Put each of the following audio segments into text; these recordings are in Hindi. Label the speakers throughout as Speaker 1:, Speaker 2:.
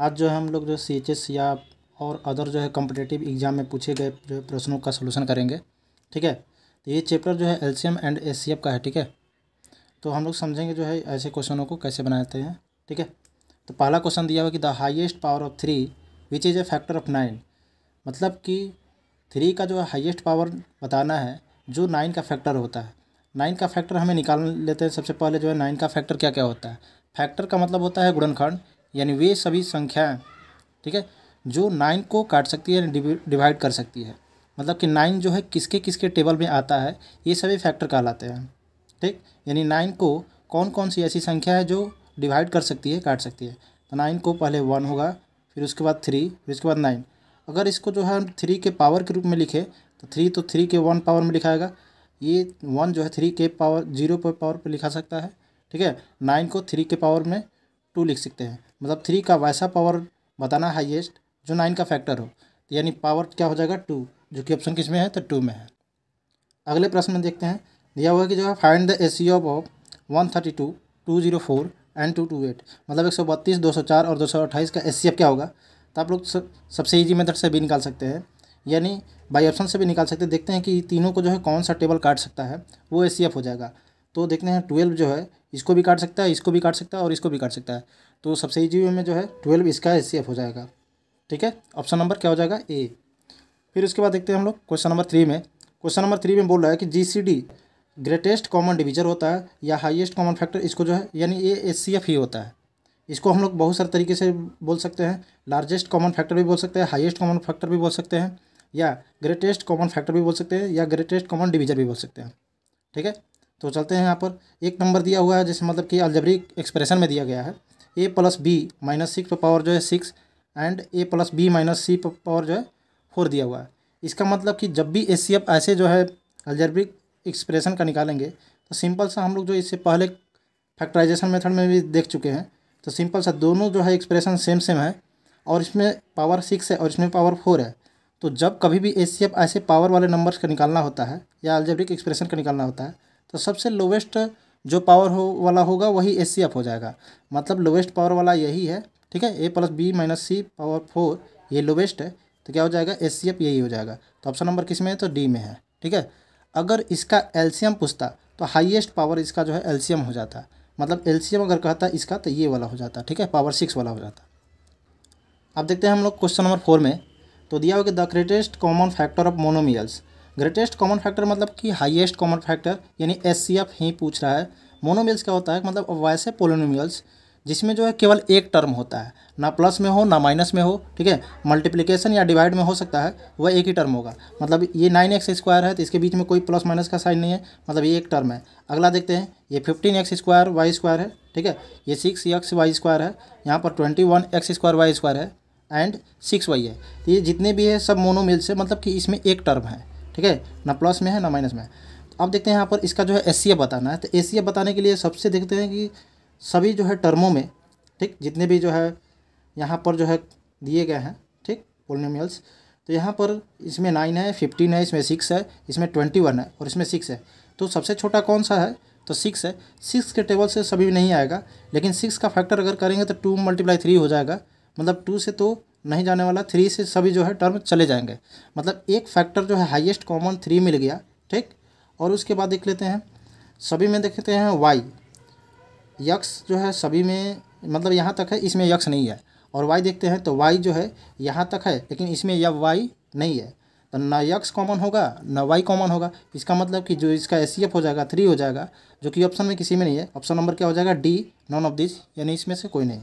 Speaker 1: आज जो है हम लोग जो सी एच एस या और अदर जो है कॉम्पिटेटिव एग्जाम में पूछे गए जो प्रश्नों का सोल्यूशन करेंगे ठीक है तो ये चैप्टर जो है L C M and H C F का है ठीक है तो हम लोग समझेंगे जो है ऐसे क्वेश्चनों को कैसे बनाते हैं ठीक है तो पहला क्वेश्चन दिया हुआ कि the highest power of three which is a factor of nine मतलब कि थ्री का जो है हाइएस्ट पावर बताना है जो नाइन का फैक्टर होता है नाइन का फैक्टर हमें निकाल लेते हैं सबसे पहले जो है नाइन का फैक्टर क्या क्या होता है फैक्टर का मतलब होता है गुणनखंड यानी वे सभी संख्याएं ठीक है जो नाइन को काट सकती है यानी डिवाइड कर सकती है मतलब कि नाइन जो है किसके किसके टेबल में आता है ये सभी फैक्टर कहलाते हैं ठीक यानी नाइन को कौन कौन सी ऐसी संख्या है जो डिवाइड कर सकती है काट सकती है तो नाइन को पहले वन होगा फिर उसके बाद थ्री फिर उसके बाद नाइन अगर इसको जो है थ्री के पावर के रूप में लिखें तो थ्री तो थ्री के वन पावर में लिखाएगा ये वन जो है थ्री के पावर जीरो पर पावर पर लिखा सकता है ठीक है नाइन को थ्री के पावर में टू लिख सकते हैं मतलब थ्री का वैसा पावर बताना हाईएस्ट जो नाइन का फैक्टर हो तो यानी पावर क्या हो जाएगा टू जो कि ऑप्शन किस में है तो टू में है अगले प्रश्न में देखते हैं दिया हुआ कि जो है find the H C of of one thirty two two zero four and two two eight मतलब एक सौ बत्तीस दो सौ चार और दो सौ अट्ठाईस का एस सी एफ क्या होगा तो आप लोग सब सबसे ईजी मेथड से भी निकाल सकते हैं यानी बाई ऑप्शन से भी निकाल सकते हैं देखते हैं कि तीनों को जो है कौन सा टेबल काट सकता है वो ए सी एफ हो जाएगा तो देखते हैं ट्वेल्व जो है इसको भी काट सकता है इसको भी काट सकता है और इसको भी काट सकता है तो सबसे ईजी वे में जो है ट्वेल्व इसका एस हो जाएगा ठीक है ऑप्शन नंबर क्या हो जाएगा ए फिर उसके बाद देखते हैं हम लोग क्वेश्चन नंबर थ्री में क्वेश्चन नंबर थ्री में बोल रहा है कि जी ग्रेटेस्ट कॉमन डिवीजर होता है या हाइएस्ट कॉमन फैक्टर इसको जो है यानी ए एस ही होता है इसको हम लोग बहुत सारे तरीके से बोल सकते हैं लार्जेस्ट कॉमन फैक्टर भी बोल सकते हैं हाईएस्ट कॉमन फैक्टर भी बोल सकते हैं या ग्रेटेस्ट कॉमन फैक्टर भी बोल सकते हैं या ग्रेटेस्ट कॉमन डिवीजर भी बोल सकते हैं ठीक है तो चलते हैं यहाँ पर एक नंबर दिया हुआ है जिसमें मतलब कि अलजबरी एक्सप्रेशन में दिया गया है A plus B minus six power जो है six and A plus B minus C power जो है फोर दिया हुआ है इसका मतलब कि जब भी एस ऐसे जो है अलजबरिक एक्सप्रेशन का निकालेंगे तो सिंपल सा हम लोग जो इससे पहले फैक्टराइजेशन मेथड में भी देख चुके हैं तो सिंपल सा दोनों जो है एक्सप्रेशन सेम सेम है और इसमें पावर सिक्स है और इसमें पावर फोर है तो जब कभी भी एस ऐसे पावर वाले नंबर्स का निकालना होता है या अलजेब्रिक एक्सप्रेशन का निकालना होता है तो सबसे लोवेस्ट जो पावर हो वाला होगा वही ए सी एफ हो जाएगा मतलब लोवेस्ट पावर वाला यही है ठीक है A plus B minus C power four ये लोवेस्ट है तो क्या हो जाएगा ए सी एफ यही हो जाएगा तो ऑप्शन नंबर किस में है तो डी में है ठीक है अगर इसका एल्शियम पूछता तो हाइएस्ट पावर इसका जो है एल्शियम हो जाता मतलब एल्शियम अगर कहता इसका तो ये वाला हो जाता ठीक है पावर सिक्स वाला हो जाता अब देखते हैं हम लोग क्वेश्चन नंबर फोर में तो दिया हुआ कि the greatest common factor of monomials greatest common factor मतलब कि हाईएस्ट कॉमन फैक्टर यानी एस ही पूछ रहा है मोनोमिल्स क्या होता है मतलब वैसे पोलोनोमियल्स जिसमें जो है केवल एक टर्म होता है ना प्लस में हो ना माइनस में हो ठीक है मल्टीप्लिकेशन या डिवाइड में हो सकता है वह एक ही टर्म होगा मतलब ये नाइन एक्स स्क्वायर है तो इसके बीच में कोई प्लस माइनस का साइन नहीं है मतलब ये एक टर्म है अगला देखते हैं ये fifteen X square Y square है ठीक है ये सिक्स एक्स वाई स्क्वायर है यहाँ पर twenty one X square Y square है एंड सिक्स वाई है तो ये जितने भी है सब मोनोमिल्स है मतलब कि इसमें एक टर्म है ठीक है ना प्लस में है ना माइनस में है अब देखते हैं यहाँ पर इसका जो है एस बताना है तो एस बताने के लिए सबसे देखते हैं कि सभी जो है टर्मों में ठीक जितने भी जो है यहाँ पर जो है दिए गए हैं ठीक पोलिनोमियल्स तो यहाँ पर इसमें नाइन है फिफ्टीन है इसमें सिक्स है इसमें ट्वेंटी वन है और इसमें सिक्स है तो सबसे छोटा कौन सा है तो सिक्स है सिक्स के टेबल से सभी नहीं आएगा लेकिन सिक्स का फैक्टर अगर करेंगे तो टू मल्टीप्लाई थ्री हो जाएगा मतलब टू से तो नहीं जाने वाला थ्री से सभी जो है टर्म चले जाएंगे मतलब एक फैक्टर जो है हाईएस्ट कॉमन थ्री मिल गया ठीक और उसके बाद देख लेते हैं सभी में देखते हैं वाई यक्स जो है सभी में मतलब यहाँ तक है इसमें यक्स नहीं है और वाई देखते हैं तो वाई जो है यहाँ तक है लेकिन इसमें यह वाई नहीं है तो ना यक्स कॉमन होगा ना वाई कॉमन होगा इसका मतलब कि जो इसका एस e हो जाएगा थ्री हो जाएगा जो कि ऑप्शन में किसी में नहीं है ऑप्शन नंबर क्या हो जाएगा डी नॉन ऑफ दिस यानी इसमें से कोई नहीं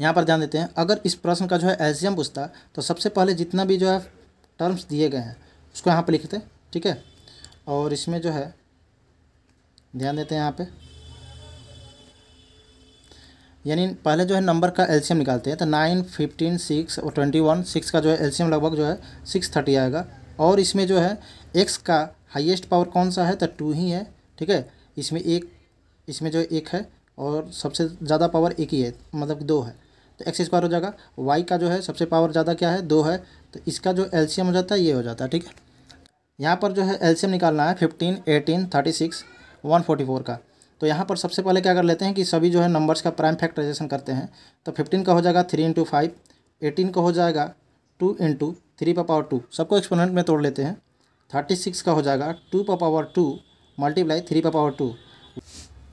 Speaker 1: यहाँ पर ध्यान देते हैं अगर इस प्रश्न का जो है एल्सियम पूछता तो सबसे पहले जितना भी जो है टर्म्स दिए गए हैं उसको यहाँ पर लिखते ठीक है और इसमें जो है ध्यान देते हैं यहाँ पे यानी पहले जो है नंबर का एल्शियम निकालते हैं तो नाइन फिफ्टीन सिक्स और ट्वेंटी वन सिक्स का जो है एल्शियम लगभग जो है सिक्स थर्टी आएगा और इसमें जो है एक्स का हाईएस्ट पावर कौन सा है तो टू ही है ठीक है इसमें एक इसमें जो एक है और सबसे ज़्यादा पावर एक ही है मतलब दो है तो एक्स स्क्वायर हो जाएगा वाई का जो है सबसे पावर ज़्यादा क्या है दो है तो इसका जो एल्शियम हो जाता है ये हो जाता है ठीक है यहाँ पर जो है एल्शियम निकालना है fifteen eighteen thirty six one forty four का तो यहाँ पर सबसे पहले क्या कर लेते हैं कि सभी जो है नंबर्स का प्राइम फैक्टराइजेशन करते हैं तो फिफ्टीन का हो जाएगा थ्री इंटू फाइव एटीन का हो जाएगा टू इंटू थ्री पर पावर टू सबको एक्सपोनेंट में तोड़ लेते हैं थर्टी सिक्स का हो जाएगा टू पर पावर टू मल्टीप्लाई थ्री पर power two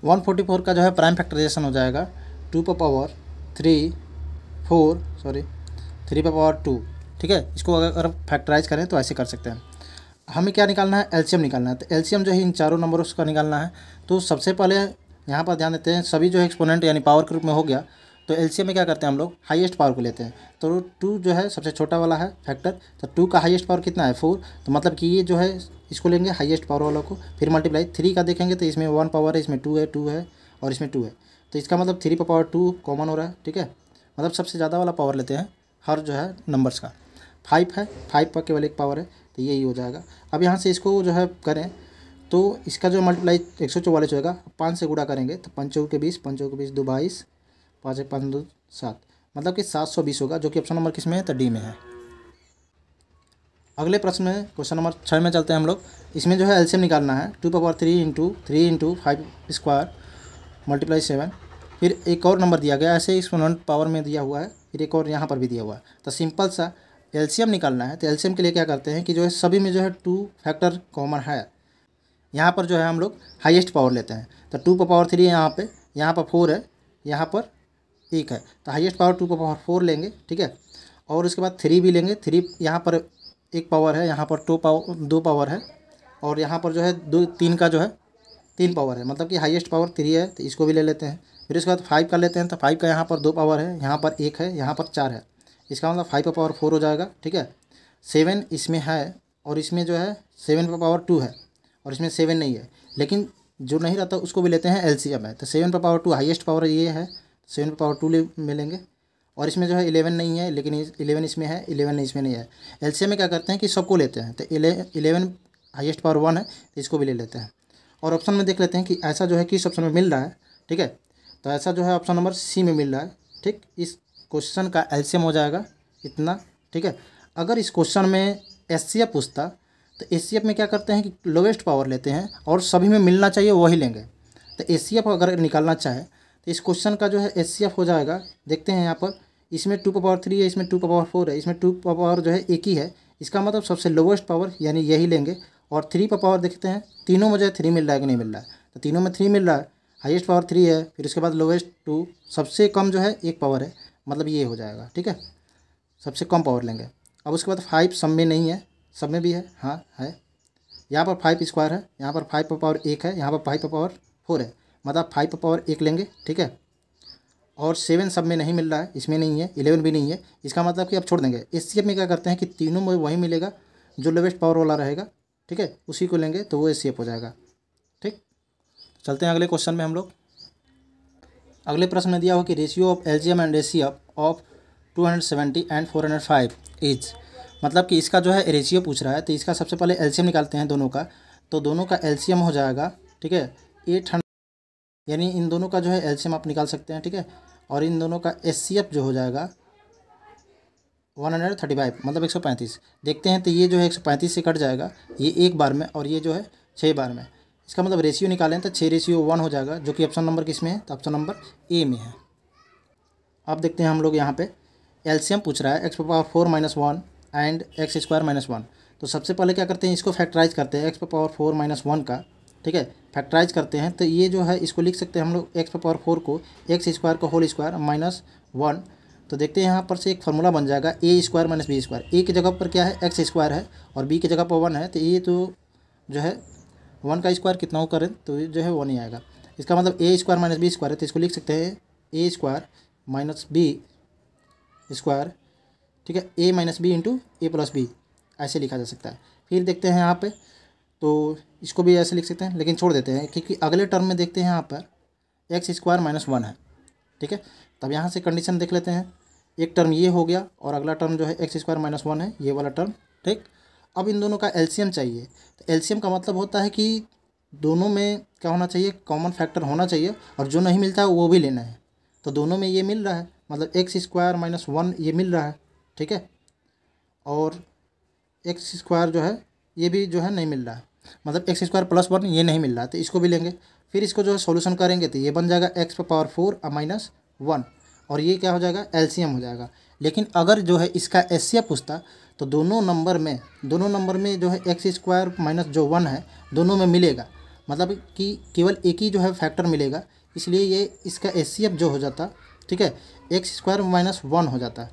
Speaker 1: one forty four का जो है प्राइम फैक्टराइजेशन हो जाएगा टू पर power three four sorry three पर पावर टू ठीक है इसको अगर अगर फैक्टराइज करें तो ऐसे कर सकते हैं हमें क्या निकालना है एलसीएम निकालना है तो एलसीएम जो है इन चारों नंबरों का निकालना है तो सबसे पहले यहाँ पर ध्यान देते हैं सभी जो है एक्सपोनेंट यानी पावर के रूप में हो गया तो एलसीएम में क्या करते हैं हम लोग हाईएस्ट पावर को लेते हैं तो टू जो है सबसे छोटा वाला है फैक्टर तो टू का हाइएस्ट पावर कितना है फोर तो मतलब कि ये जो है इसको लेंगे हाइएस्ट पावर वालों को फिर मल्टीप्लाई थ्री का देखेंगे तो इसमें वन पावर है इसमें टू है टू है और इसमें टू है तो इसका मतलब थ्री पर पावर टू कॉमन हो रहा है ठीक है मतलब सबसे ज़्यादा वाला पावर लेते हैं हर जो है नंबर्स का फाइव है फाइव का केवल एक पावर है तो यही हो जाएगा अब यहाँ से इसको जो है करें तो इसका जो मल्टीप्लाई एक सौ चौवालीस होगा पाँच से गुड़ा करेंगे तो पंचों के बीस पंचों के बीस दो बाईस पाँच एक पाँच दो सात मतलब कि सात सौ बीस होगा जो कि ऑप्शन नंबर किस में है तो डी में है अगले प्रश्न में क्वेश्चन नंबर छः में चलते हैं हम लोग इसमें जो है एल्शियम निकालना है two power three into three into five square multiply seven फिर एक और नंबर दिया गया ऐसे एक्सपोनेंट पावर में दिया हुआ है फिर एक और यहाँ पर भी दिया हुआ है तो सिंपल सा एल्शियम निकालना है तो एल्शियम के लिए क्या करते हैं कि जो है सभी में जो है टू फैक्टर कॉमन है यहाँ पर जो है हम लोग हाइएस्ट पावर लेते हैं तो टू पर पावर थ्री है यहाँ पर यहाँ पर फोर है यहाँ पर एक है तो हाइएस्ट पावर टू पर पावर फोर लेंगे ठीक है और उसके बाद थ्री भी लेंगे थ्री यहाँ पर एक पावर है यहाँ पर टू पावर दो पावर है और यहाँ पर जो है दो तीन का जो है तीन पावर है मतलब कि हाईएस्ट पावर थ्री है तो इसको भी ले लेते हैं फिर उसके बाद फाइव का लेते हैं तो फाइव का यहाँ पर दो पावर है यहाँ पर एक है यहाँ पर चार है इसका मतलब फाइव का पावर फोर हो जाएगा ठीक है सेवन इसमें है और इसमें जो है सेवन का पावर टू है और इसमें सेवन नहीं है लेकिन जो नहीं रहता उसको भी लेते हैं एल में तो सेवन पर पावर टू हाइएस्ट पावर ये है सेवन पर पावर टू मिलेंगे लेंगे और इसमें जो है इलेवन नहीं है लेकिन इलेवन इसमें है इलेवन इसमें नहीं है एल में क्या करते हैं कि सबको लेते हैं तो इलेवन हाइएस्ट पावर वन है तो इसको भी ले लेते हैं और ऑप्शन में देख लेते हैं कि ऐसा जो है किस ऑप्शन में मिल रहा है ठीक है तो ऐसा जो है ऑप्शन नंबर सी में मिल रहा है ठीक इस क्वेश्चन का एल्शियम हो जाएगा इतना ठीक है अगर इस क्वेश्चन में एस सी पूछता तो एस में क्या करते हैं कि लोवेस्ट पावर लेते हैं और सभी में मिलना चाहिए वही लेंगे तो एस अगर निकालना चाहे तो इस क्वेश्चन का जो है एस हो जाएगा देखते हैं यहाँ पर इसमें टू पावर थ्री है इसमें टू पावर फोर है इसमें टू पावर जो है एक ही है इसका मतलब सबसे लोवेस्ट पावर यानी यही लेंगे और थ्री पावर देखते हैं तीनों में जो है थ्री मिल रहा है कि नहीं मिल रहा है तो तीनों में थ्री मिल रहा है हाईएस्ट पावर थ्री है फिर उसके बाद लोवेस्ट टू सबसे कम जो है एक पावर है मतलब ये हो जाएगा ठीक है सबसे कम पावर लेंगे अब उसके बाद फाइव सब में नहीं है सब में भी है हाँ है यहाँ पर फाइव स्क्वायर है यहाँ पर फाइव पर पावर एक है यहाँ पर फाइव पर पावर फोर है मतलब फाइव पावर एक लेंगे ठीक है और सेवन सब में नहीं मिल रहा है इसमें नहीं है इलेवन भी नहीं है इसका मतलब कि आप छोड़ देंगे एस में क्या करते हैं कि तीनों में वही मिलेगा जो लोवेस्ट पावर वाला रहेगा ठीक है उसी को लेंगे तो वो एस हो जाएगा चलते हैं अगले क्वेश्चन में हम लोग अगले प्रश्न में दिया हो कि ratio of LCM and ratio of 270 and 405 is मतलब कि इसका जो है रेशियो पूछ रहा है तो इसका सबसे पहले एलसीएम निकालते हैं दोनों का तो दोनों का एलसीएम हो जाएगा ठीक है एट यानी इन दोनों का जो है एलसीएम आप निकाल सकते हैं ठीक है और इन दोनों का एस जो हो जाएगा वन हंड्रेड थर्टी फाइव मतलब एक सौ पैंतीस देखते हैं तो ये जो है एक सौ पैंतीस से कट जाएगा ये एक बार में और ये जो है छः बार में इसका मतलब रेशियो निकालें तो छः रेशियो वन हो जाएगा जो कि ऑप्शन नंबर किस में है तो ऑप्शन नंबर ए में है अब देखते हैं हम लोग यहाँ पे एल्शियम पूछ रहा है X power four minus one and X square minus one तो सबसे पहले क्या करते हैं इसको फैक्टराइज करते हैं X power four minus one का ठीक है फैक्टराइज करते हैं तो ये जो है इसको लिख सकते हैं हम लोग एक्स पावर फोर को एक्स स्क्वायर का होल स्क्वायर माइनस वन तो देखते हैं यहाँ पर से एक फार्मूला बन जाएगा A square minus B square A की जगह पर क्या है एक्स स्क्वायर है और बी की जगह पर वन है तो ये तो जो है वन का स्क्वायर कितना हो करें तो जो है वन ही आएगा इसका मतलब A square minus B square है तो इसको लिख सकते हैं A square minus B square ठीक है A minus B into A plus B ऐसे लिखा जा सकता है फिर देखते हैं यहाँ पे तो इसको भी ऐसे लिख सकते हैं लेकिन छोड़ देते हैं क्योंकि अगले टर्म में देखते हैं यहाँ पर एक्स स्क्वायर माइनस वन है ठीक है तब यहाँ से कंडीशन देख लेते हैं एक टर्म ये हो गया और अगला टर्म जो है एक्स स्क्वायर माइनस वन है ये वाला टर्म ठीक अब इन दोनों का एल्शियम चाहिए तो एल्शियम का मतलब होता है कि दोनों में क्या होना चाहिए कॉमन फैक्टर होना चाहिए और जो नहीं मिलता है वो भी लेना है तो दोनों में ये मिल रहा है मतलब एक्स स्क्वायर माइनस वन ये मिल रहा है ठीक है और एक्स स्क्वायर जो है ये भी जो है नहीं मिल रहा है मतलब एक्स स्क्वायर प्लस वन ये नहीं मिल रहा है तो इसको भी लेंगे फिर इसको जो है सोल्यूशन करेंगे तो ये बन जाएगा X power four minus one और ये क्या हो जाएगा एल्शियम हो जाएगा लेकिन अगर जो है इसका एशिया पूछता तो दोनों नंबर में दोनों नंबर में जो है एक्स स्क्वायर माइनस जो वन है दोनों में मिलेगा मतलब कि केवल एक ही जो है फैक्टर मिलेगा इसलिए ये इसका एच जो हो जाता ठीक है एक्स स्क्वायर माइनस वन हो जाता है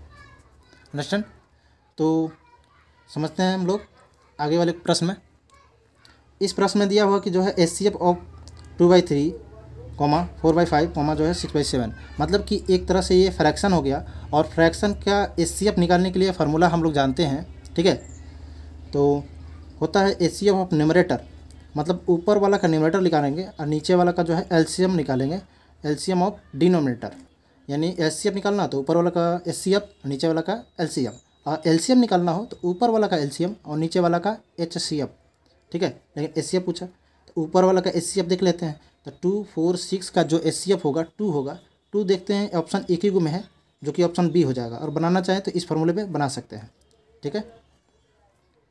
Speaker 1: अंडरस्टैंड तो समझते हैं हम लोग आगे वाले प्रश्न में इस प्रश्न में दिया हुआ कि जो है H of two by three comma four by five comma जो है सिक्स बाई सेवन मतलब कि एक तरह से ये फ्रैक्शन हो गया और फ्रैक्शन का एफ निकालने के लिए फार्मूला हम लोग जानते हैं ठीक है तो होता है एफ ऑफ न्यूमरेटर मतलब ऊपर वाला का न्यूमरेटर निकालेंगे और नीचे वाला का जो है एम निकालेंगे एलसीएम ऑफ डिनोमिनेटर यानी एफ निकालना तो ऊपर वाला का एस नीचे वाला का एम और एलसीएम निकालना हो तो ऊपर वाला का एम और नीचे वाला का एच ठीक है लेकिन एस पूछा तो ऊपर वाला का एस देख लेते हैं तो टू फोर सिक्स का जो एस होगा टू होगा टू देखते हैं ऑप्शन एक ही गो में है जो कि ऑप्शन बी हो जाएगा और बनाना चाहें तो इस फॉर्मूले पे बना सकते हैं ठीक है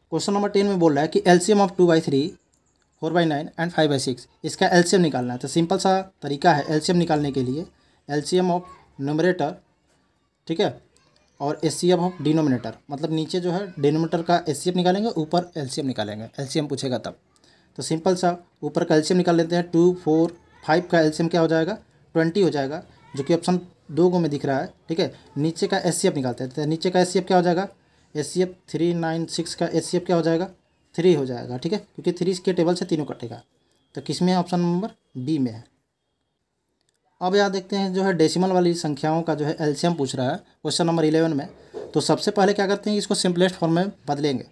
Speaker 1: क्वेश्चन नंबर टेन में बोल रहा है कि LCM of two by three four by nine and five by six इसका एलसीएम निकालना है तो सिंपल सा तरीका है एलसीएम निकालने के लिए एलसीएम ऑफ नोमरेटर ठीक है और H C F of denominator मतलब नीचे जो है डिनोमिनेटर का एस सी एफ़ निकालेंगे ऊपर एल सी एम निकालेंगे एल सी एम पूछेगा तब तो सिंपल सा ऊपर का एल्शियम निकाल लेते हैं टू फोर फाइव का एल्शियम क्या हो जाएगा ट्वेंटी हो जाएगा जो कि ऑप्शन दो गो में दिख रहा है ठीक है नीचे का एस निकालते हैं तो नीचे का एस क्या हो जाएगा एस थ्री नाइन सिक्स का एस क्या हो जाएगा थ्री हो जाएगा ठीक है क्योंकि थ्री के टेबल से तीनों कटेगा तो किस में है ऑप्शन नंबर बी में है अब यहाँ देखते हैं जो है डेसिमल वाली संख्याओं का जो है एल्शियम पूछ रहा है क्वेश्चन नंबर इलेवन में तो सबसे पहले क्या करते हैं इसको सिंपलेस्ट फॉर्म में बदलेंगे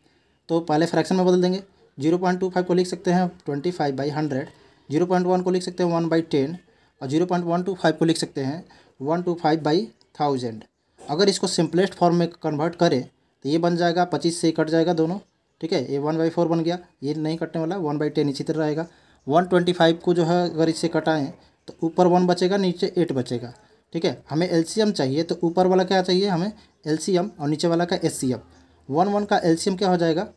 Speaker 1: तो पहले फ्रैक्शन में बदल देंगे जीरो पॉइंट टू फाइव को लिख सकते हैं twenty five by hundred zero point one को लिख सकते हैं वन बाई टेन और zero point one two five को लिख सकते हैं one two five by thousand अगर इसको सिंपलेस्ट फॉर्म में कन्वर्ट करें तो ये बन जाएगा पच्चीस से कट जाएगा दोनों ठीक है ये वन बाई फोर बन गया ये नहीं कटने वाला वन बाई टेन इसी तरह रहेगा वन ट्वेंटी फाइव को जो है अगर इससे कटाएँ तो ऊपर वन बचेगा नीचे एट बचेगा ठीक है हमें एलसीएम चाहिए तो ऊपर वाला क्या चाहिए हमें एम और नीचे वाला का एस एम वन वन का एलसीएम क्या हो जाएगा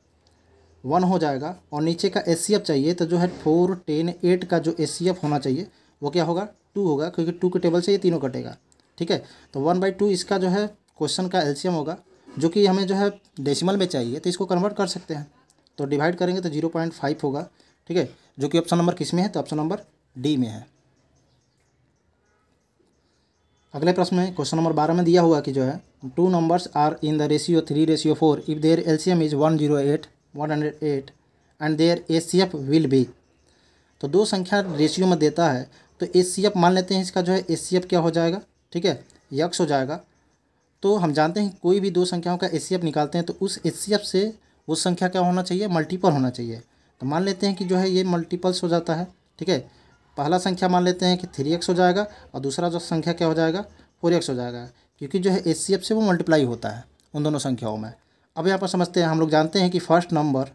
Speaker 1: वन हो जाएगा और नीचे का एस चाहिए तो जो है फोर टेन एट का जो एस होना चाहिए वो क्या होगा टू होगा क्योंकि टू के टेबल से ये तीनों कटेगा ठीक है तो वन बाई टू इसका जो है क्वेश्चन का एल्शियम होगा जो कि हमें जो है डेसिमल में चाहिए तो इसको कन्वर्ट कर सकते हैं तो डिवाइड करेंगे तो जीरो पॉइंट फाइव होगा ठीक है जो कि ऑप्शन नंबर किस में है तो ऑप्शन नंबर डी में है अगले प्रश्न में क्वेश्चन नंबर बारह में दिया हुआ कि जो है two numbers are in the ratio three ratio four if their LCM is one zero eight 108 and their H C F will be तो दो संख्या रेशियो में देता है तो ए सी एफ मान लेते हैं इसका जो है ए सी एफ क्या हो जाएगा ठीक है यक्स हो जाएगा तो हम जानते हैं कोई भी दो संख्याओं का ए सी एफ निकालते हैं तो उस ए सी एफ से उस संख्या क्या होना चाहिए मल्टीपल होना चाहिए तो मान लेते हैं कि जो है ये मल्टीपल्स हो जाता है ठीक है पहला संख्या मान लेते हैं कि थ्री एक्स हो जाएगा और दूसरा जो संख्या क्या हो जाएगा फोर एक्स हो जाएगा क्योंकि जो है ए सी एफ से वो मल्टीप्लाई होता है उन दोनों संख्याओं में अब यहाँ पर समझते हैं हम लोग जानते हैं कि first number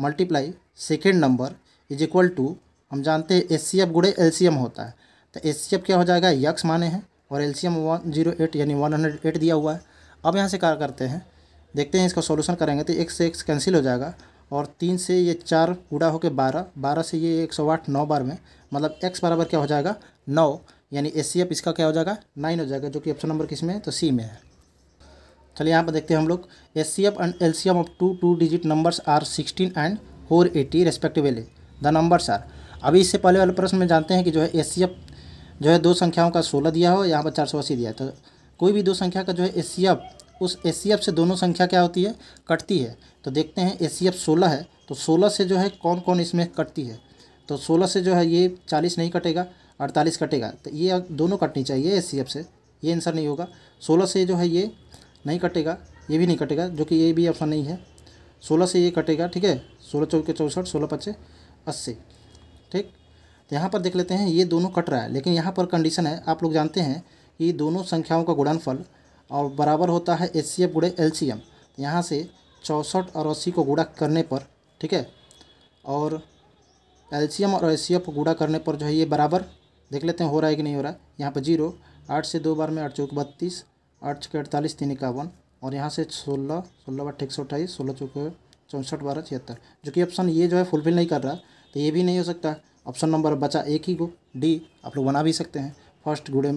Speaker 1: multiply second number is equal to हम जानते हैं एस सी एफ गुड़े एल सी एम होता है तो एस सी एफ क्या हो जाएगा यक्स माने हैं और L C M one zero eight यानी वन हंड्रेड एट दिया हुआ है अब यहाँ से क्या करते हैं देखते हैं इसका सोल्यूशन करेंगे तो एक से एक कैंसिल हो जाएगा और तीन से ये चार गुड़ा होकर बारह बारह से ये एक सौ आठ नौ बार में मतलब एक्स बराबर क्या हो जाएगा नौ यानी एस सी एफ इसका क्या हो जाएगा नाइन हो जाएगा जो कि ऑप्शन नंबर किस में है तो सी में है चलिए यहाँ पर देखते हैं हम लोग H C F and L C M of two two digit numbers are sixteen and four eighty respectively the numbers are अभी इससे पहले वाले प्रश्न में जानते हैं कि जो है एस सी एफ जो है दो संख्याओं का सोलह दिया हो यहाँ पर चार सौ अस्सी दिया है तो कोई भी दो संख्या का जो है एस सी एफ उस एस सी एफ से दोनों संख्या क्या होती है कटती है तो देखते हैं एस सी एफ सोलह है तो सोलह से जो है कौन कौन इसमें कटती है तो सोलह से जो है ये चालीस नहीं कटेगा अड़तालीस कटेगा तो ये दोनों कटनी चाहिए एस सी एफ से ये आंसर नहीं होगा सोलह से जो है ये नहीं कटेगा ये भी नहीं कटेगा जो कि ये भी ऑप्शन नहीं है सोलह से ये कटेगा ठीक है सोलह चौके चौंसठ सोलह पच्चे अस्सी ठीक तो यहाँ पर देख लेते हैं ये दोनों कट रहा है लेकिन यहाँ पर कंडीशन है आप लोग जानते हैं कि दोनों संख्याओं का गुणनफल और बराबर होता है एस सी एफ गुड़े एल सी एम यहाँ से चौंसठ और अस्सी को गुड़ा करने पर ठीक है और एम और एफ को गुड़ा करने पर जो है ये बराबर देख लेते हैं हो रहा है कि नहीं हो रहा है यहाँ पर जीरो आठ से दो बार में आठ चौक बत्तीस आठ छः अड़तालीस तीन इक्यावन और यहाँ से सोलह सोलह बार ठीक सौ अट्ठाईस सोलह चौके चौंसठ बारह छिहत्तर जो कि ऑप्शन ये जो है फुलफिल नहीं कर रहा तो ये भी नहीं हो सकता ऑप्शन नंबर बचा एक ही को डी आप लोग बना भी सकते हैं फर्स्ट गुड़े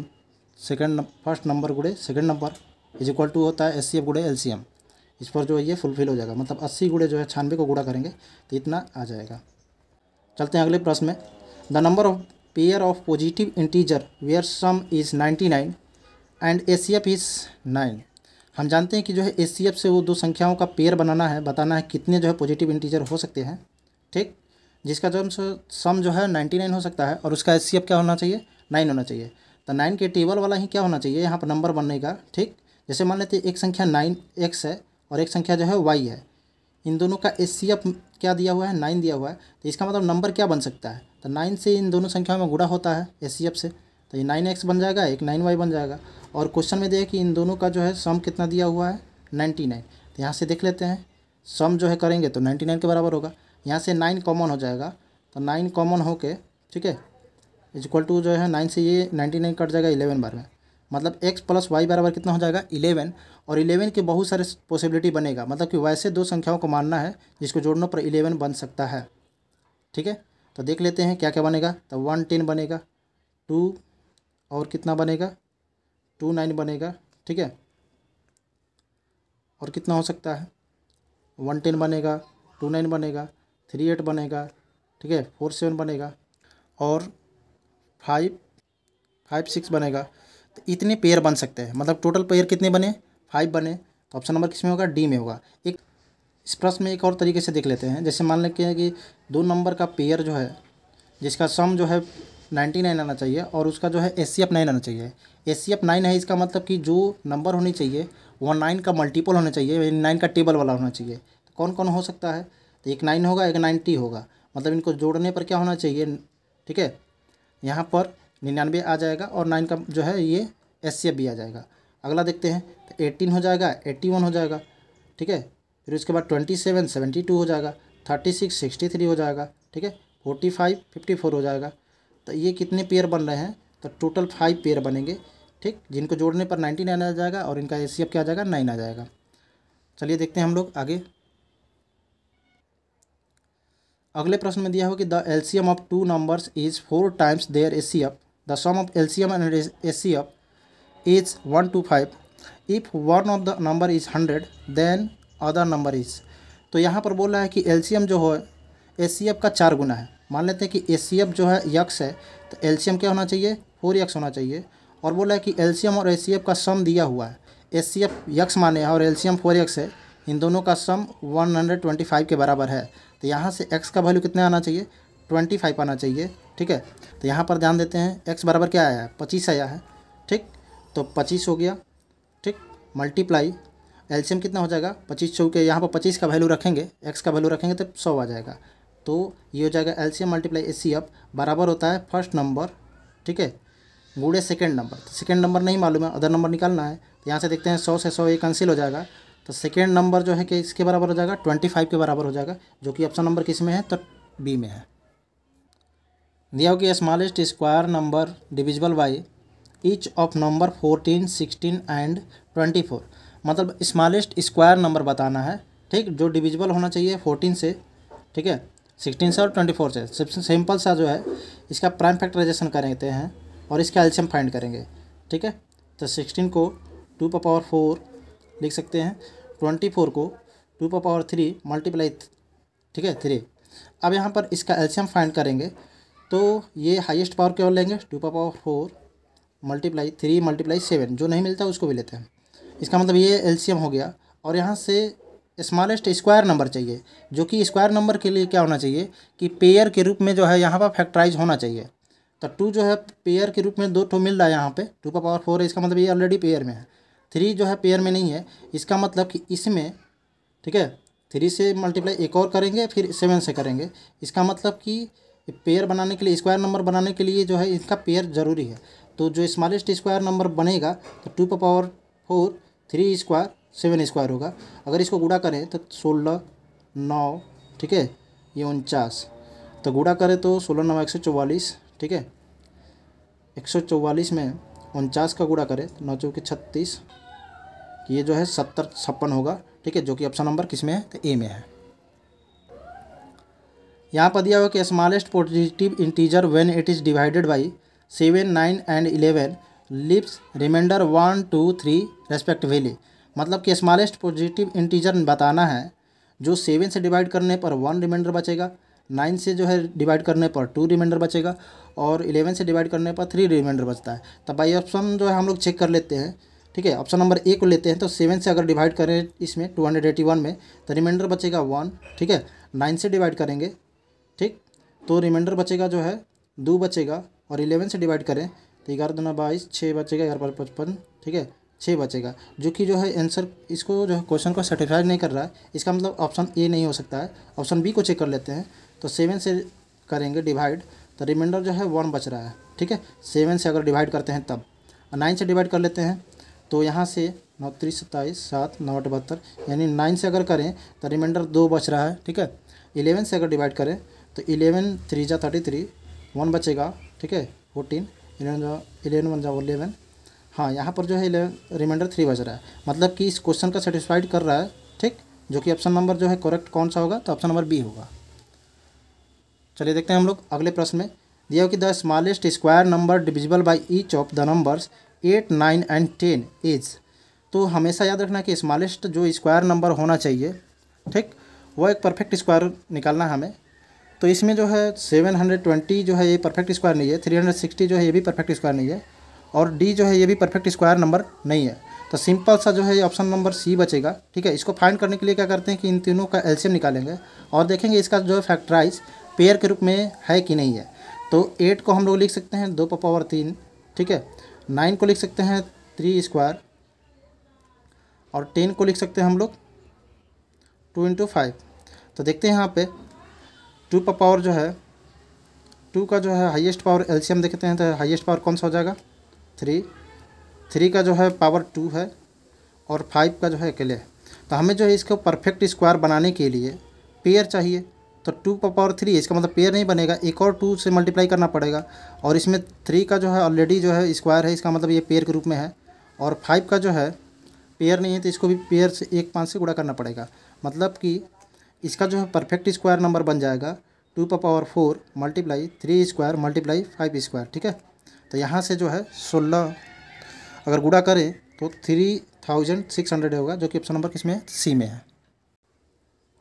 Speaker 1: सेकेंड फर्स्ट नंबर गुड़े second number is equal to होता है एस सी एफ गुड़े एल सी एम इस पर जो है ये फुलफिल हो जाएगा मतलब अस्सी गुड़े जो है छानवे को गुड़ा करेंगे तो इतना आ जाएगा चलते हैं अगले प्रश्न में the number of pair of positive integer where sum is ninety nine and H C F is nine हम जानते हैं कि जो है ए सी एफ से वो दो संख्याओं का पेयर बनाना है बताना है कितने जो है पॉजिटिव इंटीजर हो सकते हैं ठीक जिसका जो सम जो है नाइन्टी नाइन हो सकता है और उसका ए सी एफ क्या होना चाहिए नाइन होना चाहिए तो नाइन के टेबल वाला ही क्या होना चाहिए यहाँ पर नंबर बनने का ठीक जैसे मान लेते एक संख्या नाइन एक्स है और एक संख्या जो है वाई है इन दोनों का ए सी एफ क्या दिया हुआ है नाइन दिया हुआ है तो इसका मतलब नंबर क्या बन सकता है तो नाइन से इन दोनों संख्याओं में गुड़ा होता है ए सी एफ से तो ये नाइन एक्स बन जाएगा एक नाइन वाई बन जाएगा और क्वेश्चन में दिया कि इन दोनों का जो है सम कितना दिया हुआ है नाइन्टी नाइन तो यहाँ से देख लेते हैं सम जो है करेंगे तो नाइन्टी नाइन के बराबर होगा यहाँ से नाइन कॉमन हो जाएगा तो नाइन कॉमन हो के ठीक है इज इक्वल टू जो है नाइन से ये नाइन्टी नाइन कट जाएगा इलेवन बार में मतलब एक्स प्लस वाई बराबर कितना हो जाएगा इलेवन और इलेवन के बहुत सारे पॉसिबिलिटी बनेगा मतलब कि वैसे दो संख्याओं को मानना है जिसको जोड़ने पर इलेवन बन सकता है ठीक है तो देख लेते हैं क्या क्या बनेगा तो वन टेन बनेगा टू और कितना बनेगा टू नाइन बनेगा ठीक है और कितना हो सकता है वन टेन बनेगा टू नाइन बनेगा थ्री एट बनेगा ठीक है फोर सेवन बनेगा और फाइव फाइव सिक्स बनेगा तो इतने पेयर बन सकते हैं मतलब टोटल पेयर कितने बने फाइव बने तो ऑप्शन नंबर किस में होगा डी में होगा एक इस प्रश्न में एक और तरीके से देख लेते हैं जैसे मान हैं कि दो नंबर का पेयर जो है जिसका सम जो है नाइन्टी नाइन आना चाहिए और उसका जो है एस सी एफ नाइन आना चाहिए एस सी एफ नाइन है इसका मतलब कि जो नंबर होनी चाहिए वह नाइन का मल्टीपल होना चाहिए नाइन का टेबल वाला होना चाहिए तो कौन कौन हो सकता है तो एक नाइन होगा एक नाइन्टी होगा मतलब इनको जोड़ने पर क्या होना चाहिए ठीक है यहाँ पर निन्यानवे आ जाएगा और नाइन का जो है ये एस सी एफ भी आ जाएगा अगला देखते हैं तो एटीन हो जाएगा एट्टी वन हो जाएगा ठीक है फिर उसके बाद ट्वेंटी सेवन सेवेंटी टू हो जाएगा थर्टी सिक्स सिक्सटी थ्री हो जाएगा ठीक है फोर्टी फाइव फिफ्टी फोर हो जाएगा तो ये कितने पेयर बन रहे हैं तो टोटल फाइव पेयर बनेंगे ठीक जिनको जोड़ने पर नाइन्टी नाइन आ जाएगा और इनका ए एफ क्या आ जाएगा नाइन आ जाएगा चलिए देखते हैं हम लोग आगे अगले प्रश्न में दिया हो कि the L C M of two numbers is four times their H C F the sum of LCM and H C F is one two five if one of the number is hundred then other number is तो यहाँ पर बोल रहा है कि एल एम जो हो एस का चार गुना है मान लेते हैं कि ए सी एफ जो है यक्स है तो एम क्या होना चाहिए फोर यक्स होना चाहिए और बोला है कि एलसीएम और एस का सम दिया हुआ है एचसीएफ यक्स माने है और एलसीएम फोर एक्स है इन दोनों का सम 125 के बराबर है तो यहाँ से x का वैल्यू कितना आना चाहिए 25 आना चाहिए ठीक है तो यहाँ पर ध्यान देते हैं x बराबर क्या आया है पच्चीस आया है ठीक तो पच्चीस हो गया ठीक मल्टीप्लाई एल्शियम कितना हो जाएगा पच्चीस सौ के यहाँ पर पच्चीस का वैल्यू रखेंगे एक्स का वैल्यू रखेंगे तो सौ आ जाएगा तो ये हो जाएगा एल्शियम मल्टीप्लाई ए बराबर होता है फर्स्ट नंबर ठीक है गुड़े सेकेंड नंबर तो सेकेंड नंबर नहीं मालूम है अदर नंबर निकालना है तो यहाँ से देखते हैं सौ से सौ ये कैंसिल हो जाएगा तो सेकेंड नंबर जो है कि इसके बराबर हो जाएगा ट्वेंटी फाइव के बराबर हो जाएगा जो कि ऑप्शन नंबर किस में है तो बी में है दिया हो कि smallest square number divisible by each of number fourteen sixteen and twenty four मतलब स्मॉलेस्ट स्क्वायर नंबर बताना है ठीक जो डिविजिबल होना चाहिए फोर्टीन से ठीक है सिक्सटीन से और ट्वेंटी फोर से सिंपल सा जो है इसका प्राइम फैक्टराइजेशन करते हैं और इसका एल्शियम फाइंड करेंगे ठीक है तो सिक्सटीन को टू पा पावर फोर लिख सकते हैं ट्वेंटी फोर को टू पा पावर थ्री मल्टीप्लाई ठीक है थ्री अब यहाँ पर इसका एल्शियम फाइंड करेंगे तो ये हाइस्ट पावर केवल लेंगे टू पा power four multiply three multiply seven जो नहीं मिलता उसको भी लेते हैं इसका मतलब ये एल्शियम हो गया और यहाँ से स्मॉलेस्ट स्क्वायर नंबर चाहिए जो कि स्क्वायर नंबर के लिए क्या होना चाहिए कि पेयर के रूप में जो है यहाँ पर फैक्टराइज होना चाहिए तो टू जो है पेयर के रूप में दो टू मिल रहा है यहाँ पे टू का पावर फोर है इसका मतलब ये ऑलरेडी पेयर में है थ्री जो है पेयर में नहीं है इसका मतलब कि इसमें ठीक है थ्री से मल्टीप्लाई एक और करेंगे फिर सेवन से करेंगे इसका मतलब कि पेयर बनाने के लिए स्क्वायर नंबर बनाने के लिए जो है इसका पेयर ज़रूरी है तो जो स्मॉलेस्ट स्क्वायर नंबर बनेगा तो टू का power four three square seven square होगा अगर इसको गुड़ा करें तो सोलह नौ ठीक है ये उनचास तो गुड़ा करें तो सोलह नौ एक सौ चौवालीस ठीक है एक सौ चौवालीस में उनचास का गुड़ा करें तो नौ चौके छत्तीस ये जो है सत्तर छप्पन होगा ठीक है जो कि ऑप्शन नंबर किस में है तो ए में है यहाँ पर दिया हुआ कि smallest positive integer when it is divided by seven nine and eleven leaves remainder one two three respectively मतलब कि स्मॉलेस्ट पॉजिटिव इंटीजर बताना है जो सेवन से डिवाइड करने पर वन रिमाइंडर बचेगा नाइन से जो है डिवाइड करने पर टू रिमाइंडर बचेगा और इलेवन से डिवाइड करने पर थ्री रिमाइंडर बचता है तब बाई ऑप्शन जो है हम लोग चेक कर लेते हैं ठीक है ऑप्शन नंबर ए को लेते हैं तो सेवन से अगर डिवाइड करें इसमें टू हंड्रेड एटी वन में तो रिमाइंडर बचेगा वन ठीक है नाइन से डिवाइड करेंगे ठीक तो रिमाइंडर बचेगा जो है दो बचेगा और इलेवन से डिवाइड करें तो ग्यारह नौ बाईस छः बचेगा ग्यारह पचपन ठीक है छः बचेगा जो कि जो है आंसर इसको जो है क्वेश्चन को सेटिस्फाई नहीं कर रहा है इसका मतलब ऑप्शन ए नहीं हो सकता है ऑप्शन बी को चेक कर लेते हैं तो सेवन से करेंगे डिवाइड तो रिमाइंडर जो है वन बच रहा है ठीक है सेवन से अगर डिवाइड करते हैं तब नाइन से डिवाइड कर लेते हैं तो यहाँ से नौ त्री सत्ताईस सात नौ बहत्तर यानी नाइन से अगर करें तो रिमाइंडर दो बच रहा है ठीक है इलेवन से अगर डिवाइड करें तो इलेवन थ्री जा थर्टी थ्री वन बचेगा ठीक है फोर्टीन इलेवन जा इलेवन वन जा इलेवन हाँ यहाँ पर जो है इलेवन रिमाइंडर थ्री बच रहा है मतलब कि इस क्वेश्चन का सेटिस्फाइड कर रहा है ठीक जो कि ऑप्शन नंबर जो है करेक्ट कौन सा होगा तो ऑप्शन नंबर बी होगा चलिए देखते हैं हम लोग अगले प्रश्न में दिया कि the smallest square number divisible by each of the numbers eight nine and ten is तो हमेशा याद रखना कि स्मॉलेस्ट जो स्क्वायर नंबर होना चाहिए ठीक वो एक परफेक्ट स्क्वायर निकालना हमें तो इसमें जो है सेवन हंड्रेड ट्वेंटी जो है ये परफेक्ट स्क्वायर नहीं है थ्री हंड्रेड सिक्सटी जो है ये भी परफेक्ट स्क्वायर नहीं है और डी जो है ये भी परफेक्ट स्क्वायर नंबर नहीं है तो सिंपल सा जो है ऑप्शन नंबर सी बचेगा ठीक है इसको फाइंड करने के लिए क्या करते हैं कि इन तीनों का एल्शियम निकालेंगे और देखेंगे इसका जो है फैक्ट्राइज पेयर के रूप में है कि नहीं है तो एट को हम लोग लिख सकते हैं दो पर पावर तीन ठीक है नाइन को लिख सकते हैं थ्री स्क्वायर और टेन को लिख सकते हैं हम लोग टू इंटू फाइव तो देखते हैं यहाँ पे टू पर पावर जो है टू का जो है हाईएस्ट पावर एलसीएम देखते हैं तो हाईएस्ट पावर कौन सा हो जाएगा थ्री थ्री का जो है पावर टू है और फाइव का जो है अकेले है तो हमें जो है इसको परफेक्ट स्क्वायर बनाने के लिए पेयर चाहिए तो टू का पावर थ्री इसका मतलब पेयर नहीं बनेगा एक और टू से मल्टीप्लाई करना पड़ेगा और इसमें थ्री का जो है ऑलरेडी जो है स्क्वायर है इसका मतलब ये पेयर के रूप में है और फाइव का जो है पेयर नहीं है तो इसको भी पेयर से एक पाँच से गुड़ा करना पड़ेगा मतलब कि इसका जो है परफेक्ट स्क्वायर नंबर बन जाएगा टू का power four multiply three square multiply five square ठीक है तो यहाँ से जो है सोलह अगर गुड़ा करें तो थ्री थाउजेंड सिक्स हंड्रेड होगा जो कि ऑप्शन नंबर किस में सी में है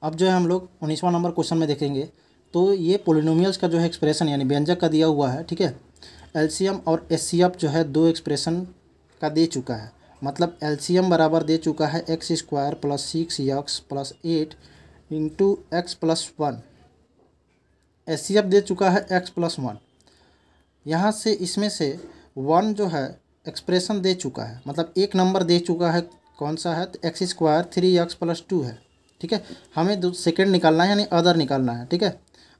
Speaker 1: अब जो है हम लोग उन्नीसवां नंबर क्वेश्चन में देखेंगे तो ये पोलिनोमियल्स का जो है एक्सप्रेशन यानी व्यंजक का दिया हुआ है ठीक है एलसीएम और एस जो है दो एक्सप्रेशन का दे चुका है मतलब एलसीएम बराबर दे चुका है X square plus six X plus eight into x plus one एस दे चुका है एक्स प्लस वन यहाँ से इसमें से वन जो है एक्सप्रेशन दे चुका है मतलब एक नंबर दे चुका है कौन सा है तो x square three x plus two है ठीक है हमें दो सेकेंड निकालना है यानी अदर निकालना है ठीक है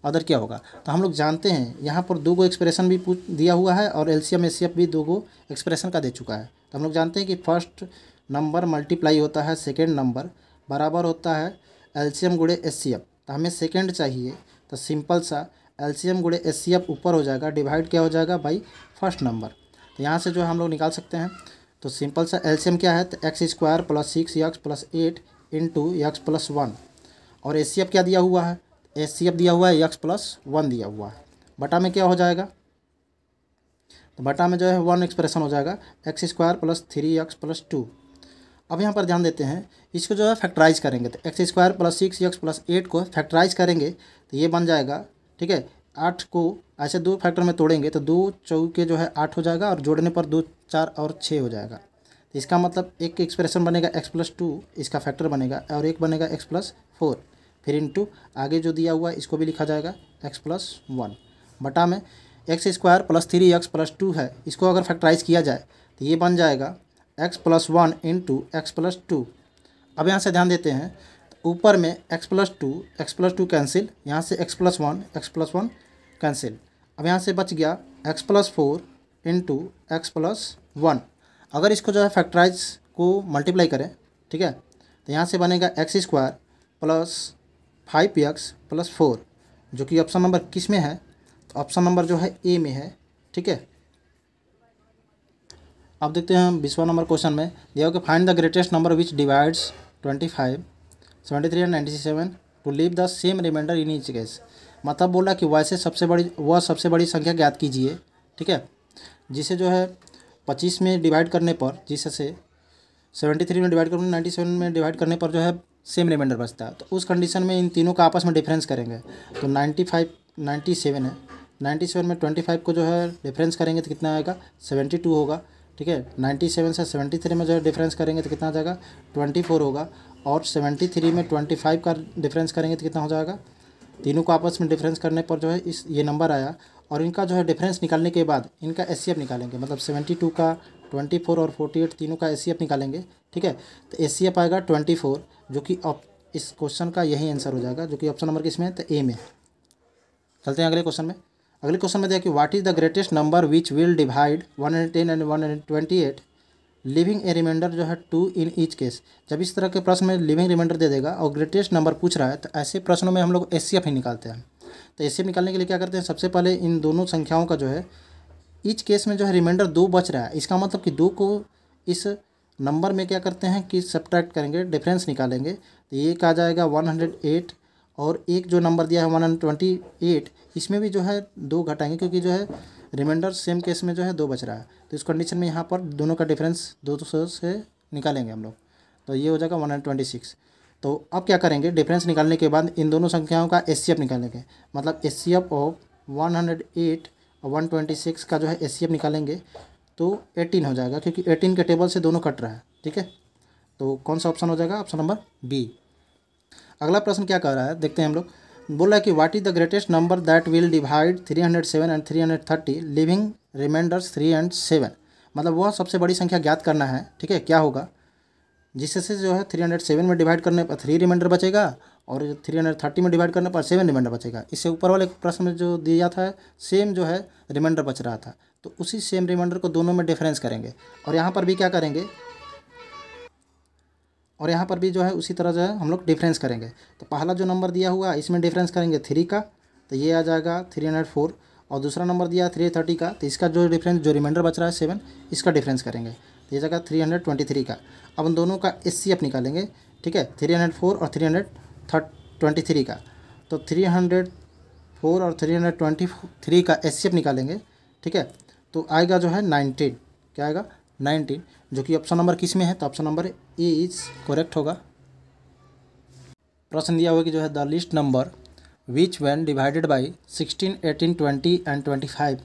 Speaker 1: अदर क्या होगा तो हम लोग जानते हैं यहाँ पर दो गो एक्सप्रेशन भी पूछ दिया हुआ है और एलसीएम एसीएफ भी दो गो एक्सप्रेशन का दे चुका है तो हम लोग जानते हैं कि फर्स्ट नंबर मल्टीप्लाई होता है सेकेंड नंबर बराबर होता है एलसीएम गुड़े एस तो हमें सेकेंड चाहिए तो सिंपल सा एलसीएम गुड़े एस ऊपर हो जाएगा डिवाइड क्या हो जाएगा बाई फर्स्ट नंबर तो यहाँ से जो हम लोग निकाल सकते हैं तो सिंपल सा एल्शियम क्या है तो x square plus six x plus eight into x plus one और ए सी एफ क्या दिया हुआ है ए सी एफ दिया हुआ है एक्स प्लस वन दिया हुआ है बटा में क्या हो जाएगा तो बटा में जो है वन एक्सप्रेशन हो जाएगा x square plus three x plus two अब यहाँ पर ध्यान देते हैं इसको जो है फैक्टराइज करेंगे तो x square plus six x plus eight को फैक्टराइज करेंगे तो ये बन जाएगा ठीक है आठ को ऐसे दो फैक्टर में तोड़ेंगे तो दो चौके जो है आठ हो जाएगा और जोड़ने पर दो चार और छः हो जाएगा तो इसका मतलब एक एक्सप्रेशन बनेगा एक्स प्लस टू इसका फैक्टर बनेगा और एक बनेगा एक्स प्लस फोर फिर इंटू आगे जो दिया हुआ है इसको भी लिखा जाएगा एक्स प्लस वन बटा में x square plus three x plus two है इसको अगर फैक्टराइज किया जाए तो ये बन जाएगा x plus one into x plus two अब यहाँ से ध्यान देते हैं ऊपर में x plus two x plus two cancel यहाँ से x plus one x plus one cancel अब यहाँ से बच गया x plus four into x plus one अगर इसको जो है फैक्टराइज को मल्टीप्लाई करें ठीक है तो यहाँ से बनेगा x square plus five p x plus four जो कि ऑप्शन नंबर किस में है तो ऑप्शन नंबर जो है ए में है ठीक है अब देखते हैं हम बीसवा नंबर क्वेश्चन में दिया कि find the greatest number which divides twenty five seventy three and ninety seven to leave the same remainder in each case मतलब बोला कि वैसे सबसे बड़ी वह सबसे बड़ी संख्या ज्ञात कीजिए ठीक है जिसे जो है पच्चीस में डिवाइड करने पर जिससे सेवेंटी थ्री में डिवाइड करने नाइन्टी सेवन में डिवाइड करने पर जो है सेम रिमाइंडर बचता है तो उस कंडीशन में इन तीनों का आपस में डिफरेंस करेंगे तो नाइन्टी फाइव नाइन्टी सेवन है नाइन्टी सेवन में ट्वेंटी फाइव को जो है डिफरेंस करेंगे तो कितना आएगा सेवेंटी टू होगा ठीक है नाइन्टी सेवन से सेवेंटी थ्री में जो है डिफरेंस करेंगे तो कितना जाएगा ट्वेंटी फोर होगा और सेवेंटी थ्री में ट्वेंटी फाइव का डिफरेंस करेंगे तो कितना हो जाएगा तीनों को आपस में डिफरेंस करने पर जो है इस ये नंबर आया और इनका जो है डिफरेंस निकालने के बाद इनका एस निकालेंगे मतलब सेवेंटी टू का ट्वेंटी फोर और फोर्टी एट तीनों का एस निकालेंगे ठीक है तो एस आएगा ट्वेंटी फोर जो कि ऑप इस क्वेश्चन का यही आंसर हो जाएगा जो कि ऑप्शन नंबर किस में तो ए में चलते हैं अगले क्वेश्चन में अगले क्वेश्चन में देखिए what is the greatest number which will divide one hundred ten and one hundred twenty eight leaving a remainder जो है टू इन ईच केस जब इस तरह के प्रश्न में लिविंग रिमाइंडर दे देगा और ग्रेटेस्ट नंबर पूछ रहा है तो ऐसे प्रश्नों में हम लोग एस ही निकालते हैं तो ऐसे निकालने के लिए क्या करते हैं सबसे पहले इन दोनों संख्याओं का जो है इच केस में जो है रिमाइंडर दो बच रहा है इसका मतलब कि दो को इस नंबर में क्या करते हैं कि सब्ट्रैक्ट करेंगे डिफरेंस निकालेंगे तो एक आ जाएगा वन हंड्रेड एट और एक जो नंबर दिया है वन हंड्रेड ट्वेंटी एट इसमें भी जो है दो घटाएंगे क्योंकि जो है रिमाइंडर सेम केस में जो है दो बच रहा है तो इस कंडीशन में यहाँ पर दोनों का डिफरेंस दो सौ से निकालेंगे हम लोग तो ये हो जाएगा वन हंड्रेड ट्वेंटी सिक्स तो अब क्या करेंगे डिफरेंस निकालने के बाद इन दोनों संख्याओं का एस निकालेंगे मतलब S C of one hundred eight और वन ट्वेंटी सिक्स का जो है एस निकालेंगे तो एटीन हो जाएगा क्योंकि एटीन के टेबल से दोनों कट रहा है ठीक है तो कौन सा ऑप्शन हो जाएगा ऑप्शन नंबर बी अगला प्रश्न क्या कह रहा है देखते हैं हम लोग बोल रहा है कि what is the greatest number that will divide three hundred seven and three hundred thirty leaving remainders three and seven मतलब वह सबसे बड़ी संख्या ज्ञात करना है ठीक है क्या होगा जिससे जो है थ्री हंड्रेड सेवन में डिवाइड करने पर थ्री रिमाइंडर बचेगा और थ्री हंड्रेड थर्टी में डिवाइड करने पर सेवन रिमाइंडर बचेगा इससे ऊपर वाले प्रश्न में जो दिया था सेम जो है रिमाइंडर बच रहा था तो उसी सेम रिमाइंडर को दोनों में डिफरेंस करेंगे और यहाँ पर भी क्या करेंगे और यहाँ पर भी जो है उसी तरह जो है हम लोग डिफरेंस करेंगे तो पहला जो नंबर दिया हुआ इसमें डिफरेंस करेंगे थ्री का तो ये आ जाएगा थ्री हंड्रेड फोर और दूसरा नंबर दिया थ्री थर्टी का तो इसका जो डिफरेंस जो रिमाइंडर बच रहा है सेवन इसका डिफरेंस करेंगे तो ये जगह थ्री हंड्रेड ट्वेंटी थ्री का अब उन दोनों का एस सी एफ निकालेंगे ठीक है थ्री हंड्रेड फोर और three hundred thirty twenty three का तो थ्री हंड्रेड फोर और थ्री हंड्रेड ट्वेंटी थ्री का एस सी एफ निकालेंगे ठीक है तो आएगा जो है नाइनटीन क्या आएगा नाइनटीन जो कि ऑप्शन नंबर किस में है तो option number A is correct होगा प्रश्न दिया हुआ कि जो है the least number which when divided by sixteen eighteen twenty and twenty five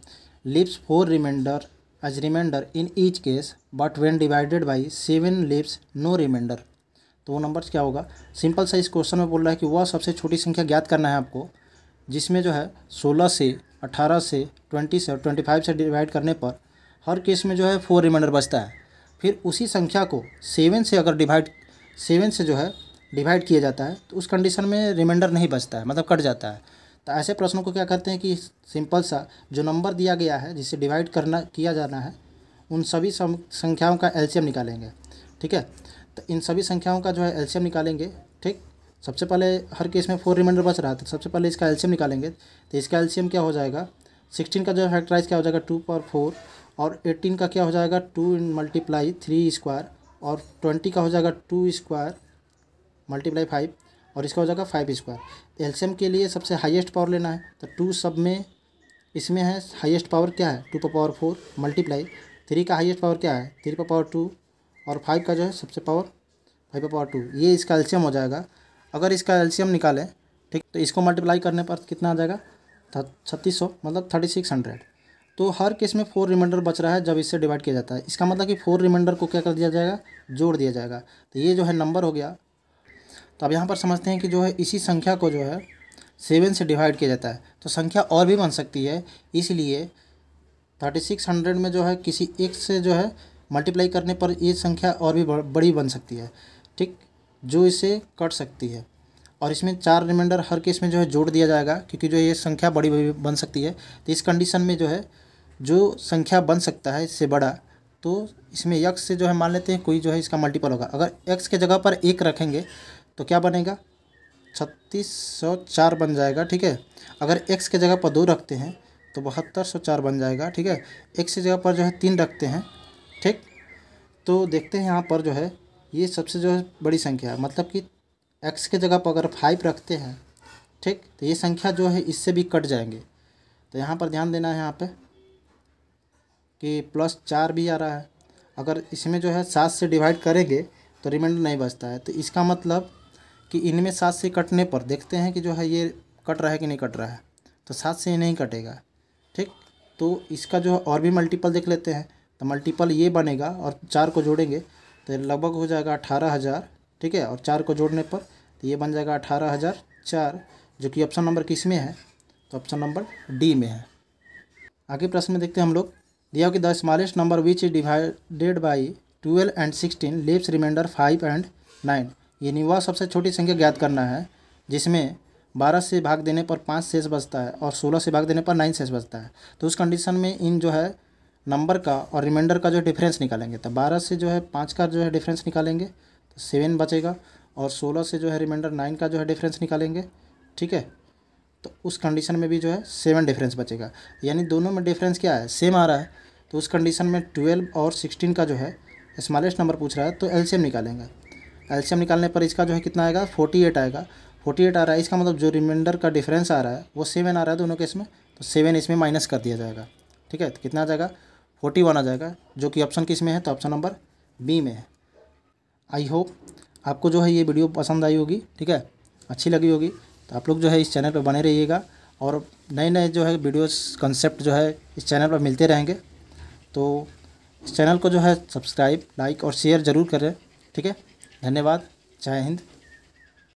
Speaker 1: leaves four remainder as remainder in each case but when divided by seven leaves no remainder तो वो नंबर क्या होगा सिंपल सा इस क्वेश्चन में बोल रहा है कि वह सबसे छोटी संख्या ज्ञात करना है आपको जिसमें जो है सोलह से अठारह से ट्वेंटी से और ट्वेंटी फाइव से डिवाइड करने पर हर केस में जो है फोर रिमाइंडर बचता है फिर उसी संख्या को सेवन से अगर डिवाइड सेवन से जो है डिवाइड किया जाता है तो उस कंडीशन में रिमाइंडर नहीं बचता है मतलब कट जाता है तो ऐसे प्रश्नों को क्या करते हैं कि सिंपल सा जो नंबर दिया गया है जिसे डिवाइड करना किया जाना है उन सभी संख्याओं का एल्शियम निकालेंगे ठीक है तो इन सभी संख्याओं का जो है एल्शियम निकालेंगे ठीक सबसे पहले हर केस में फोर रिमाइंडर बच रहा था तो सबसे पहले इसका एल्शियम निकालेंगे तो इसका एल्शियम क्या हो जाएगा सिक्सटीन का जो है फैक्टराइज क्या हो जाएगा टू पावर फोर और एट्टीन का क्या हो जाएगा टू मल्टीप्लाई थ्री स्क्वायर और ट्वेंटी का हो जाएगा टू स्क्वायर मल्टीप्लाई फाइव और इसका हो जाएगा फाइव स्क्वायर एल्शियम के लिए सबसे हाईएस्ट पावर लेना है तो टू सब में इसमें है हाईएस्ट पावर क्या है टू पर पावर फोर मल्टीप्लाई थ्री का हाईएस्ट पावर क्या है थ्री पर पावर टू और फाइव का जो है सबसे पावर फाइव पर पावर टू ये इसका एल्शियम हो जाएगा अगर इसका एल्शियम निकालें ठीक तो इसको मल्टीप्लाई करने पर कितना आ जाएगा छत्तीस सौ मतलब थर्टी सिक्स हंड्रेड तो हर केस में फोर रिमाइंडर बच रहा है जब इससे डिवाइड किया जाता है इसका मतलब कि फोर रिमाइंडर को क्या कर दिया जाएगा जोड़ दिया जाएगा तो ये जो है नंबर हो गया तो अब यहाँ पर समझते हैं कि जो है इसी संख्या को जो है सेवन से डिवाइड किया जाता है तो संख्या और भी बन सकती है इसलिए थर्टी सिक्स हंड्रेड में जो है किसी एक से जो है मल्टीप्लाई करने पर ये संख्या और भी बड़ी बन सकती है ठीक जो इसे कट सकती है और इसमें चार रिमाइंडर हर केस में जो है जोड़ दिया जाएगा क्योंकि जो ये संख्या बड़ी बन सकती है तो इस कंडीशन में जो है जो संख्या बन सकता है इससे बड़ा तो इसमें यक्स से जो है मान लेते हैं कोई जो है इसका मल्टीपल होगा अगर एक्स के जगह पर एक रखेंगे तो क्या बनेगा छत्तीस सौ चार बन जाएगा ठीक है अगर एक्स के जगह पर दो रखते हैं तो बहत्तर सौ चार बन जाएगा ठीक है एक्स की जगह पर जो है तीन रखते हैं ठीक तो देखते हैं यहाँ पर जो है ये सबसे जो है बड़ी संख्या है मतलब कि एक्स के जगह पर अगर फाइव रखते हैं ठीक तो ये संख्या जो है इससे भी कट जाएंगे तो यहाँ पर ध्यान देना है यहाँ पे कि प्लस चार भी आ रहा है अगर इसमें जो है सात से डिवाइड करेंगे तो रिमाइंडर नहीं बचता है तो इसका मतलब कि इनमें सात से कटने पर देखते हैं कि जो है ये कट रहा है कि नहीं कट रहा है तो सात से ये नहीं कटेगा ठीक तो इसका जो है और भी मल्टीपल देख लेते हैं तो मल्टीपल ये बनेगा और चार को जोड़ेंगे तो लगभग हो जाएगा अठारह हज़ार ठीक है और चार को जोड़ने पर तो ये बन जाएगा अठारह हज़ार चार जो कि ऑप्शन नंबर किस में है तो ऑप्शन नंबर डी में है आगे प्रश्न में देखते हैं हम लोग दिया कि the smallest number which is divided by twelve and sixteen leaves remainder five and nine वह सबसे छोटी संख्या ज्ञात करना है जिसमें बारह से भाग देने पर पाँच शेष बचता है और सोलह से भाग देने पर नाइन शेष बचता है तो उस कंडीशन में इन जो है नंबर का और रिमाइंडर का जो डिफरेंस निकालेंगे तो बारह से जो है पाँच का जो है डिफरेंस निकालेंगे तो सेवन बचेगा और सोलह से जो है रिमाइंडर नाइन का जो है डिफरेंस निकालेंगे ठीक है तो उस कंडीशन में भी जो है सेवन डिफरेंस बचेगा यानी दोनों में डिफरेंस क्या है सेम आ रहा है तो उस कंडीशन में ट्वेल्व और सिक्सटीन का जो है स्मॉलेस्ट नंबर पूछ रहा है तो एलसीएम निकालेंगे एल्शियम निकालने पर इसका जो है कितना आएगा फोर्टी एट आएगा फोर्टी एट आ रहा है इसका मतलब जो रिमाइंडर का डिफरेंस आ रहा है वो सेवन आ रहा है दोनों केस में तो सेवन इसमें माइनस कर दिया जाएगा ठीक है तो कितना आ जाएगा फोर्टी वन आ जाएगा जो कि ऑप्शन किस में है तो ऑप्शन नंबर बी में है आई होप आपको जो है ये वीडियो पसंद आई होगी ठीक है अच्छी लगी होगी तो आप लोग जो है इस चैनल पर बने रहिएगा और नए नए जो है वीडियोस कंसेप्ट जो है इस चैनल पर मिलते रहेंगे तो इस चैनल को जो है सब्सक्राइब लाइक और शेयर ज़रूर करें ठीक है धन्यवाद जय हिंद